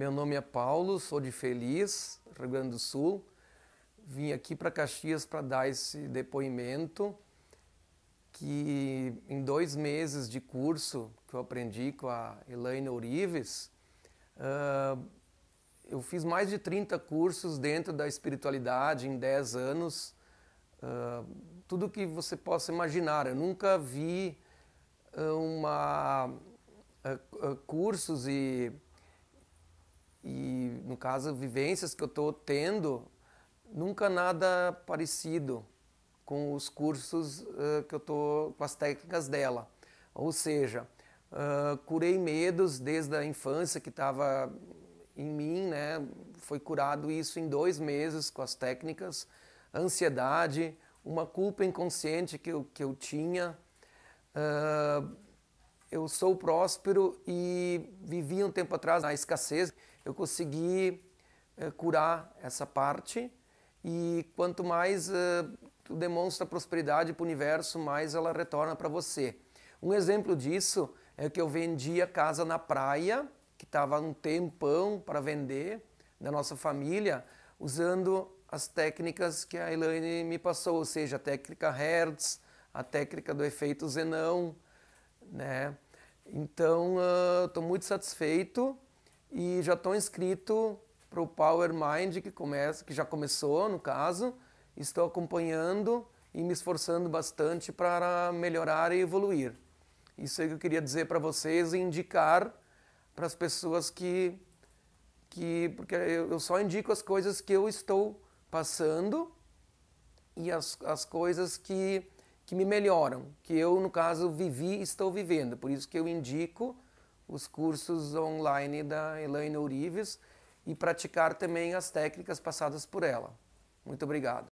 meu nome é Paulo, sou de Feliz, Rio Grande do Sul. Vim aqui para Caxias para dar esse depoimento que em dois meses de curso que eu aprendi com a Elaine Ourives, uh, eu fiz mais de 30 cursos dentro da espiritualidade em 10 anos. Uh, tudo que você possa imaginar. Eu nunca vi uma, uh, cursos e no caso, vivências que eu estou tendo, nunca nada parecido com os cursos uh, que eu estou, com as técnicas dela. Ou seja, uh, curei medos desde a infância que estava em mim, né? Foi curado isso em dois meses com as técnicas. Ansiedade, uma culpa inconsciente que eu, que eu tinha. Uh, eu sou próspero e vivi um tempo atrás na escassez eu consegui é, curar essa parte e quanto mais é, tu demonstra prosperidade para o universo, mais ela retorna para você. Um exemplo disso é que eu vendi a casa na praia, que estava um tempão para vender, da nossa família, usando as técnicas que a Elaine me passou, ou seja, a técnica Hertz, a técnica do efeito Zenão, né? Então, ah, estou uh, muito satisfeito e já estou inscrito para o Power Mind, que, começa, que já começou, no caso. Estou acompanhando e me esforçando bastante para melhorar e evoluir. Isso é que eu queria dizer para vocês e indicar para as pessoas que, que porque eu só indico as coisas que eu estou passando e as, as coisas que, que me melhoram, que eu, no caso, vivi e estou vivendo. Por isso que eu indico os cursos online da Elaine Ourives e praticar também as técnicas passadas por ela. Muito obrigado.